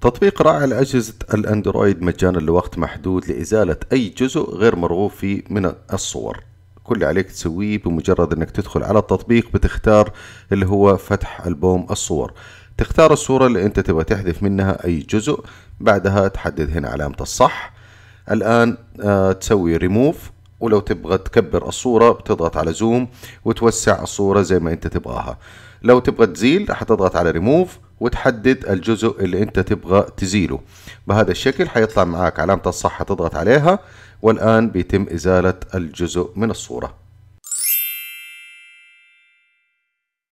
تطبيق راعي لأجهزة الأندرويد مجانا لوقت محدود لإزالة أي جزء غير مرغوب فيه من الصور كل اللي عليك تسويه بمجرد أنك تدخل على التطبيق بتختار اللي هو فتح ألبوم الصور تختار الصورة اللي أنت تبغى تحذف منها أي جزء بعدها تحدد هنا علامة الصح الآن آه، تسوي ريموف ولو تبغى تكبر الصورة بتضغط على زوم وتوسع الصورة زي ما أنت تبغاها لو تبغى تزيل حتضغط على ريموف وتحدد الجزء اللي انت تبغى تزيله بهذا الشكل حيطلع معاك علامة الصح تضغط عليها والآن بيتم إزالة الجزء من الصورة